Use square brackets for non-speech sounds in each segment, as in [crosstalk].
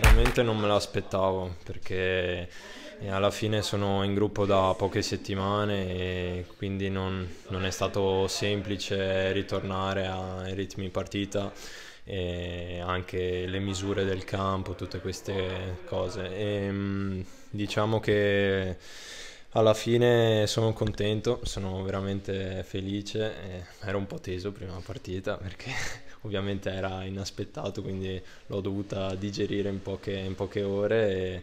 sinceramente non me l'aspettavo perché eh, alla fine sono in gruppo da poche settimane e quindi non, non è stato semplice ritornare ai ritmi partita e anche le misure del campo, tutte queste cose. E, ehm, diciamo che alla fine sono contento, sono veramente felice, eh, ero un po' teso prima della partita perché [laughs] ovviamente era inaspettato, quindi l'ho dovuta digerire in poche, in poche ore, e,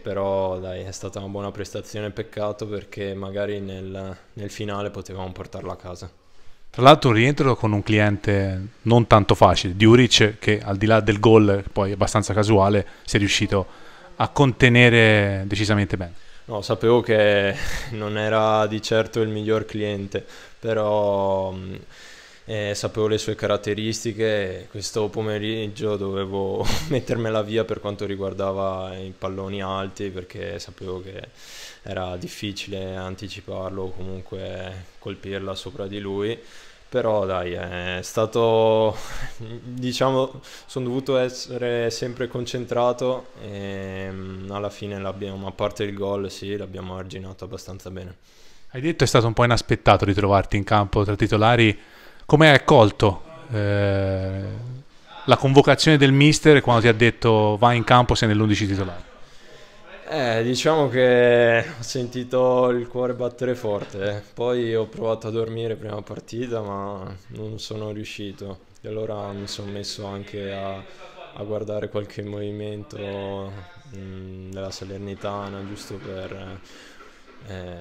però dai, è stata una buona prestazione, peccato perché magari nel, nel finale potevamo portarla a casa. Tra l'altro un rientro con un cliente non tanto facile, Diuric che al di là del gol, poi abbastanza casuale, si è riuscito a contenere decisamente bene. No, sapevo che [laughs] non era di certo il miglior cliente, però mm, eh, sapevo le sue caratteristiche questo pomeriggio dovevo [laughs] mettermela via per quanto riguardava i palloni alti perché sapevo che era difficile anticiparlo o comunque colpirla sopra di lui però dai, è stato, [laughs] diciamo, sono dovuto essere sempre concentrato e mm, alla fine l'abbiamo, a parte il gol, sì, l'abbiamo arginato abbastanza bene. Hai detto è stato un po' inaspettato ritrovarti in campo tra titolari. Come hai accolto eh, la convocazione del mister quando ti ha detto vai in campo se nell'11 titolare? Eh, diciamo che ho sentito il cuore battere forte, eh. poi ho provato a dormire prima partita ma non sono riuscito e allora mi sono messo anche a, a guardare qualche movimento mh, mm, della Salernitana giusto per eh,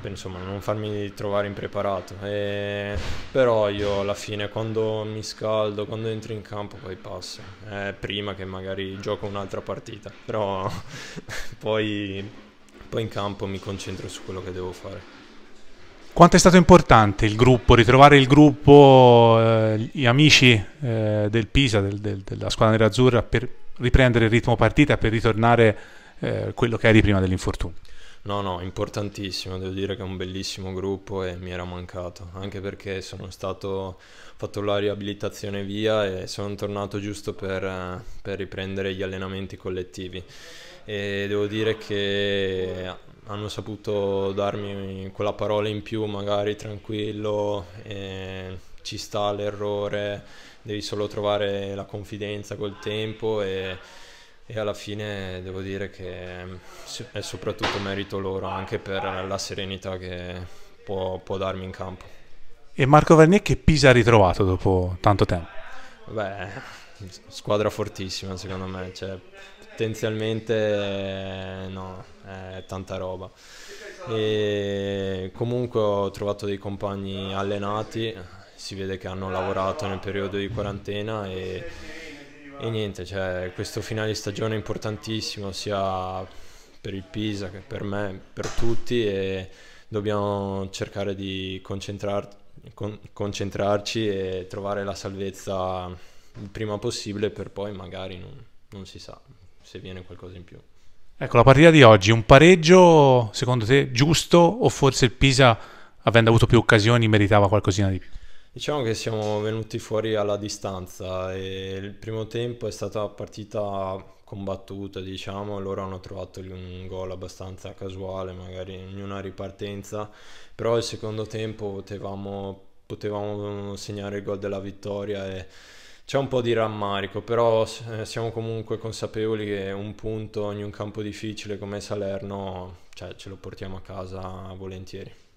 per insomma non farmi trovare impreparato. E, però io alla fine quando mi scaldo, quando entro in campo poi passo, eh, prima che magari gioco un'altra partita, però [laughs] poi, poi in campo mi concentro su quello che devo fare. Quanto è stato importante il gruppo, ritrovare il gruppo, eh, gli amici eh, del Pisa, del, del, della squadra nerazzurra, per riprendere il ritmo partita, per ritornare eh, quello che eri prima dell'infortunio? No, no, importantissimo, devo dire che è un bellissimo gruppo e mi era mancato, anche perché sono stato, fatto la riabilitazione via e sono tornato giusto per, per riprendere gli allenamenti collettivi e devo dire che hanno saputo darmi quella parola in più, magari tranquillo, eh, ci sta l'errore, devi solo trovare la confidenza col tempo e e alla fine devo dire che mm, è soprattutto merito loro anche per la serenità che può, può darmi in campo. E Marco Vernier che Pisa ha ritrovato dopo tanto tempo? Beh, squadra fortissima secondo me, cioè, potenzialmente no, è tanta roba. E comunque ho trovato dei compagni allenati, si vede che hanno lavorato nel periodo di quarantena e e niente, cioè, questo finale di stagione è importantissimo sia per il Pisa che per me, per tutti e dobbiamo cercare di concentrar, con, concentrarci e trovare la salvezza il prima possibile per poi magari non, non si sa se viene qualcosa in più. Ecco, la partita di oggi, un pareggio secondo te giusto o forse il Pisa avendo avuto più occasioni meritava qualcosina di più? Diciamo che siamo venuti fuori alla distanza e il primo tempo è stata partita combattuta, diciamo, loro hanno trovato un gol abbastanza casuale, magari in una ripartenza, però il secondo tempo potevamo, potevamo segnare il gol della vittoria e c'è un po' di rammarico, però eh, siamo comunque consapevoli che un punto in un campo difficile come Salerno cioè, ce lo portiamo a casa volentieri.